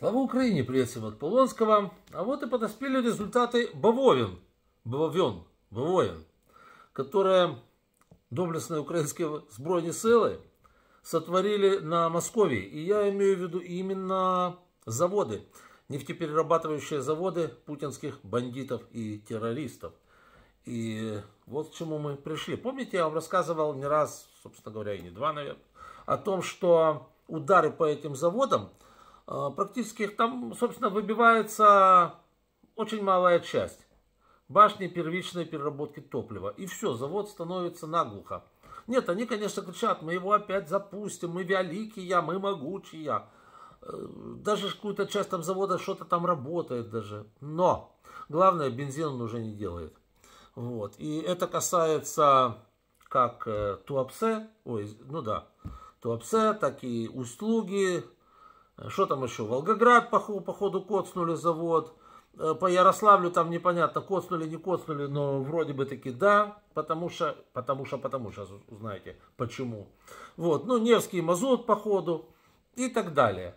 Слава Украине, приветствуем от Полонского. А вот и подоспели результаты Бавовин, Бавовен, Бавовен, которые доблестные украинские сбройные силы сотворили на Москве. И я имею в виду именно заводы, нефтеперерабатывающие заводы путинских бандитов и террористов. И вот к чему мы пришли. Помните, я вам рассказывал не раз, собственно говоря, и не два, наверное, о том, что удары по этим заводам – Э, практически там, собственно, выбивается очень малая часть башни первичной переработки топлива. И все, завод становится наглухо. Нет, они, конечно, кричат, мы его опять запустим, мы великие, мы могучие. Э, даже какую-то часть там завода что-то там работает даже. Но главное, бензин он уже не делает. Вот. И это касается как э, Туапсе, ой, ну да, Туапсе, так и услуги, Э, что там еще? Волгоград, походу, походу коцнули завод. Э, по Ярославлю там непонятно, коцнули, не коцнули, но вроде бы таки да, потому что, потому что, потому что, узнаете почему. Вот, ну, Невский мазут, походу, и так далее.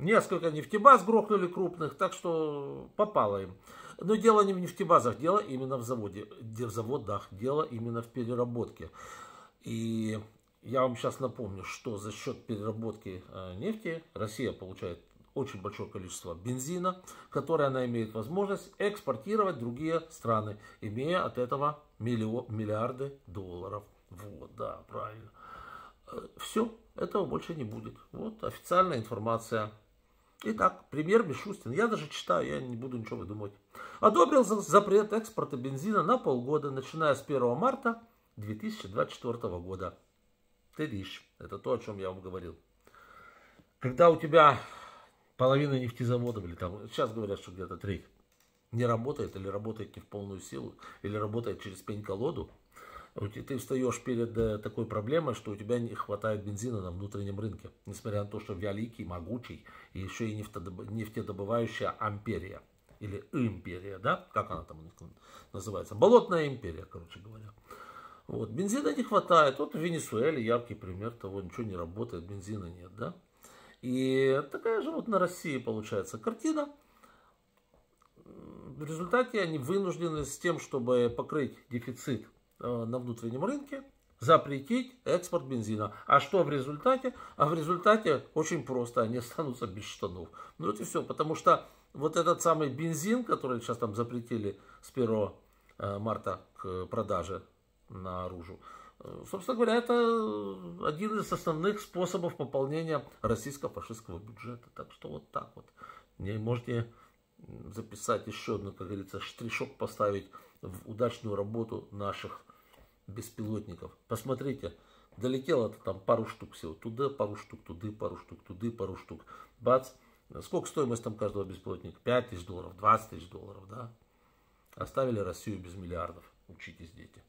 Несколько нефтебаз грохнули крупных, так что попало им. Но дело не в нефтебазах, дело именно в заводе, в заводах, дело именно в переработке. И я вам сейчас напомню, что за счет переработки э, нефти Россия получает очень большое количество бензина, которое она имеет возможность экспортировать в другие страны, имея от этого миллиарды долларов. Вот, да, правильно. Э, Все, этого больше не будет. Вот официальная информация. Итак, премьер Мишустин, я даже читаю, я не буду ничего выдумывать, одобрил запрет экспорта бензина на полгода, начиная с 1 марта 2024 года ты лишь. Это то, о чем я вам говорил. Когда у тебя половина нефтезаводов, или там, сейчас говорят, что где-то треть, не работает, или работает не в полную силу, или работает через пень-колоду, ты встаешь перед э, такой проблемой, что у тебя не хватает бензина на внутреннем рынке. Несмотря на то, что великий, могучий, и еще и нефтедобывающая империя Или Империя, да? Как она там называется? Болотная империя, короче говоря. Вот. Бензина не хватает. Вот в Венесуэле яркий пример того, ничего не работает, бензина нет, да? И такая же вот на России получается картина. В результате они вынуждены с тем, чтобы покрыть дефицит э, на внутреннем рынке, запретить экспорт бензина. А что в результате? А в результате очень просто, они останутся без штанов. Ну это все, потому что вот этот самый бензин, который сейчас там запретили с 1 э, марта к продаже наружу. Э, собственно говоря, это один из основных способов пополнения российско-фашистского бюджета. Так что вот так вот. Не можете записать еще одну, как говорится, штришок поставить в удачную работу наших беспилотников. Посмотрите, долетело-то там пару штук всего. Туда пару штук, туды пару штук, туды пару штук. Бац. Сколько стоимость там каждого беспилотника? 5 тысяч долларов, 20 тысяч долларов, да? Оставили Россию без миллиардов. Учитесь, дети.